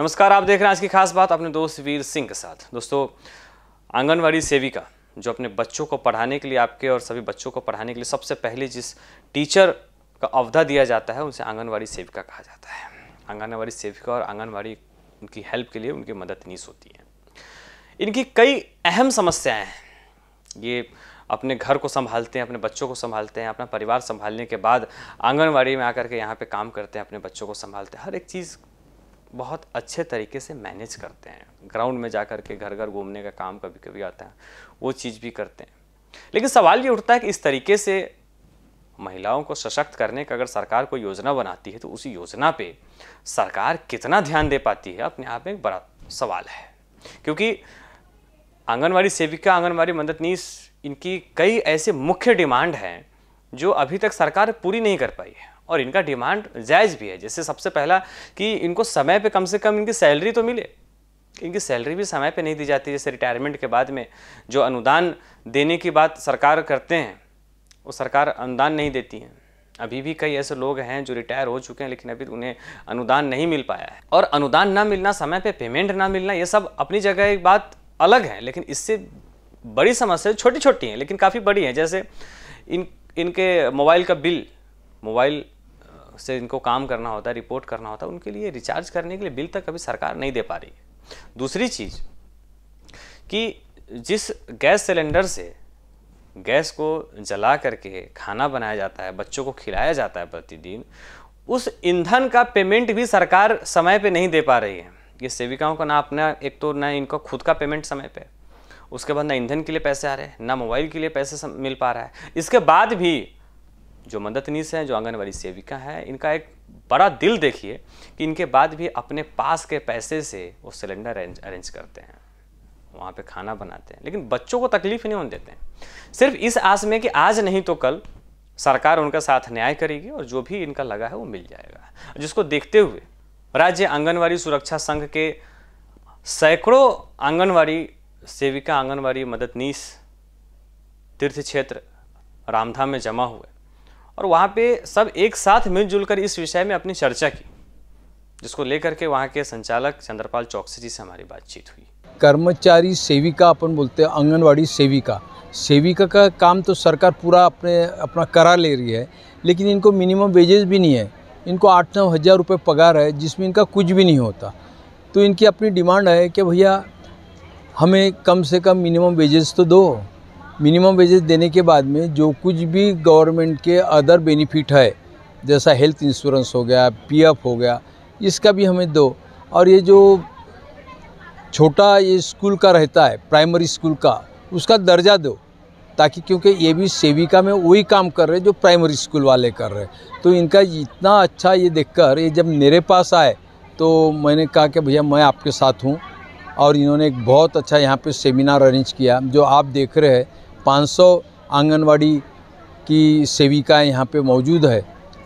नमस्कार आप देख रहे हैं आज की खास बात अपने दोस्त वीर सिंह के साथ दोस्तों आंगनवाड़ी सेविका जो अपने बच्चों को पढ़ाने के लिए आपके और सभी बच्चों को पढ़ाने के लिए सबसे पहले जिस टीचर का अवधा दिया जाता है उनसे आंगनवाड़ी सेविका कहा जाता है आंगनवाड़ी सेविका और आंगनवाड़ी उनकी हेल्प के लिए उनकी मदद नीस होती है इनकी कई अहम समस्याएँ हैं ये अपने घर को संभालते हैं अपने बच्चों को संभालते हैं अपना परिवार संभालने के बाद आंगनवाड़ी में आकर के यहाँ पे काम करते हैं अपने बच्चों को संभालते हैं हर एक चीज़ बहुत अच्छे तरीके से मैनेज करते हैं ग्राउंड में जा करके के घर घर घूमने का काम कभी कभी आता है वो चीज़ भी करते हैं लेकिन सवाल ये उठता है कि इस तरीके से महिलाओं को सशक्त करने का अगर सरकार कोई योजना बनाती है तो उसी योजना पे सरकार कितना ध्यान दे पाती है अपने आप में एक बड़ा सवाल है क्योंकि आंगनवाड़ी सेविका आंगनवाड़ी मदद इनकी कई ऐसे मुख्य डिमांड हैं जो अभी तक सरकार पूरी नहीं कर पाई है और इनका डिमांड जायज़ भी है जैसे सबसे पहला कि इनको समय पे कम से कम इनकी सैलरी तो मिले इनकी सैलरी भी समय पे नहीं दी जाती जैसे रिटायरमेंट के बाद में जो अनुदान देने की बात सरकार करते हैं वो सरकार अनुदान नहीं देती है अभी भी कई ऐसे लोग हैं जो रिटायर हो चुके हैं लेकिन अभी उन्हें अनुदान नहीं मिल पाया है और अनुदान ना मिलना समय पे पेमेंट ना मिलना ये सब अपनी जगह एक बात अलग है लेकिन इससे बड़ी समस्या छोटी छोटी हैं लेकिन काफ़ी बड़ी हैं जैसे इन इनके मोबाइल का बिल मोबाइल से इनको काम करना होता है रिपोर्ट करना होता है उनके लिए रिचार्ज करने के लिए बिल तक अभी सरकार नहीं दे पा रही है दूसरी चीज़ कि जिस गैस सिलेंडर से गैस को जला करके खाना बनाया जाता है बच्चों को खिलाया जाता है प्रतिदिन उस ईंधन का पेमेंट भी सरकार समय पे नहीं दे पा रही है ये सेविकाओं का ना अपना एक तो ना इनका खुद का पेमेंट समय पे उसके बाद ना ईंधन के लिए पैसे आ रहे हैं ना मोबाइल के लिए पैसे मिल पा रहा है इसके बाद भी जो मदतनीस हैं जो आंगनबाड़ी सेविका हैं इनका एक बड़ा दिल देखिए कि इनके बाद भी अपने पास के पैसे से वो सिलेंडर अरेंज अरेंज करते हैं वहाँ पे खाना बनाते हैं लेकिन बच्चों को तकलीफ नहीं होने देते हैं सिर्फ इस आस में कि आज नहीं तो कल सरकार उनका साथ न्याय करेगी और जो भी इनका लगा है वो मिल जाएगा जिसको देखते हुए राज्य आंगनबाड़ी सुरक्षा संघ के सैकड़ों आंगनवाड़ी सेविका आंगनबाड़ी मददनीस तीर्थ क्षेत्र रामधाम में जमा हुए और वहाँ पे सब एक साथ मिलजुल कर इस विषय में अपनी चर्चा की जिसको लेकर के वहाँ के संचालक चंद्रपाल चौकसी जी से हमारी बातचीत हुई कर्मचारी सेविका अपन बोलते हैं आंगनवाड़ी सेविका सेविका का काम तो सरकार पूरा अपने अपना करा ले रही है लेकिन इनको मिनिमम वेजेस भी नहीं है इनको आठ नौ हज़ार रुपये पगार है जिसमें इनका कुछ भी नहीं होता तो इनकी अपनी डिमांड है कि भैया हमें कम से कम मिनिमम वेजेस तो दो मिनिमम वेजेस देने के बाद में जो कुछ भी गवर्नमेंट के अदर बेनिफिट है जैसा हेल्थ इंश्योरेंस हो गया पीएफ हो गया इसका भी हमें दो और ये जो छोटा ये स्कूल का रहता है प्राइमरी स्कूल का उसका दर्जा दो ताकि क्योंकि ये भी सेविका में वही काम कर रहे जो प्राइमरी स्कूल वाले कर रहे तो इनका इतना अच्छा ये देखकर ये जब मेरे पास आए तो मैंने कहा कि भैया मैं आपके साथ हूँ और इन्होंने एक बहुत अच्छा यहाँ पे सेमिनार अरेंज किया जो आप देख रहे हैं 500 आंगनबाड़ी की सेविकाएँ यहाँ पे मौजूद है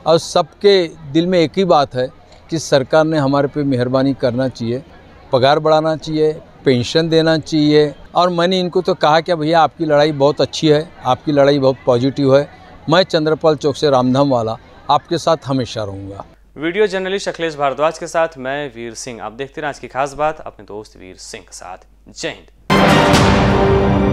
और सबके दिल में एक ही बात है कि सरकार ने हमारे पे मेहरबानी करना चाहिए पगार बढ़ाना चाहिए पेंशन देना चाहिए और मैंने इनको तो कहा कि भैया आपकी लड़ाई बहुत अच्छी है आपकी लड़ाई बहुत पॉजिटिव है मैं चंद्रपाल चौक से रामधाम वाला आपके साथ हमेशा रहूँगा वीडियो जर्नलिस्ट अखिलेश भारद्वाज के साथ मैं वीर सिंह आप देखते रहे आज की खास बात अपने दोस्त वीर सिंह के साथ जय हिंद